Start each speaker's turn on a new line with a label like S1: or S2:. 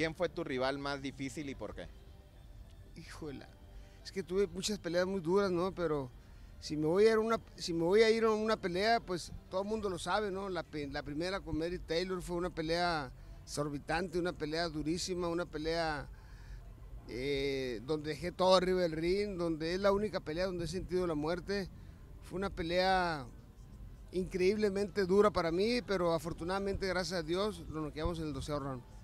S1: ¿Quién fue tu rival más difícil y por qué?
S2: Híjole, es que tuve muchas peleas muy duras, ¿no? Pero si me voy a ir a una, si me voy a ir una pelea, pues todo el mundo lo sabe, ¿no? La, primera con Mary Taylor fue una pelea exorbitante, una pelea durísima, una pelea eh, donde dejé todo arriba del ring, donde es la única pelea donde he sentido la muerte. Fue una pelea increíblemente dura para mí, pero afortunadamente, gracias a Dios, lo quedamos en el 12 round.